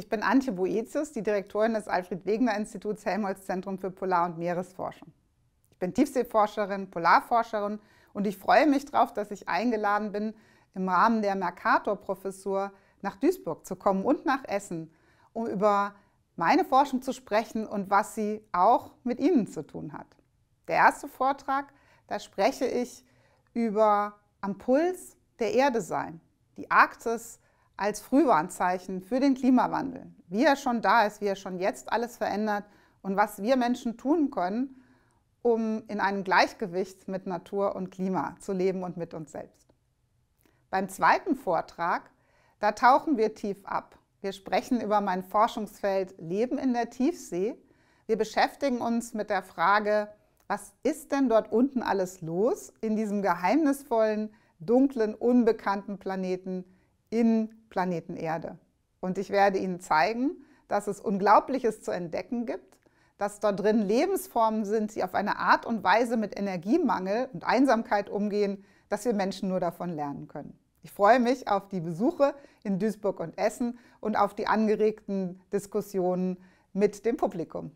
Ich bin Antje Boetius, die Direktorin des Alfred-Wegener-Instituts Helmholtz-Zentrum für Polar- und Meeresforschung. Ich bin Tiefseeforscherin, Polarforscherin und ich freue mich darauf, dass ich eingeladen bin, im Rahmen der Mercator-Professur nach Duisburg zu kommen und nach Essen, um über meine Forschung zu sprechen und was sie auch mit Ihnen zu tun hat. Der erste Vortrag, da spreche ich über am Puls der Erde sein, die Arktis als Frühwarnzeichen für den Klimawandel, wie er schon da ist, wie er schon jetzt alles verändert und was wir Menschen tun können, um in einem Gleichgewicht mit Natur und Klima zu leben und mit uns selbst. Beim zweiten Vortrag, da tauchen wir tief ab. Wir sprechen über mein Forschungsfeld Leben in der Tiefsee. Wir beschäftigen uns mit der Frage, was ist denn dort unten alles los in diesem geheimnisvollen, dunklen, unbekannten Planeten in Planeten Erde. Und ich werde Ihnen zeigen, dass es Unglaubliches zu entdecken gibt, dass dort drin Lebensformen sind, die auf eine Art und Weise mit Energiemangel und Einsamkeit umgehen, dass wir Menschen nur davon lernen können. Ich freue mich auf die Besuche in Duisburg und Essen und auf die angeregten Diskussionen mit dem Publikum.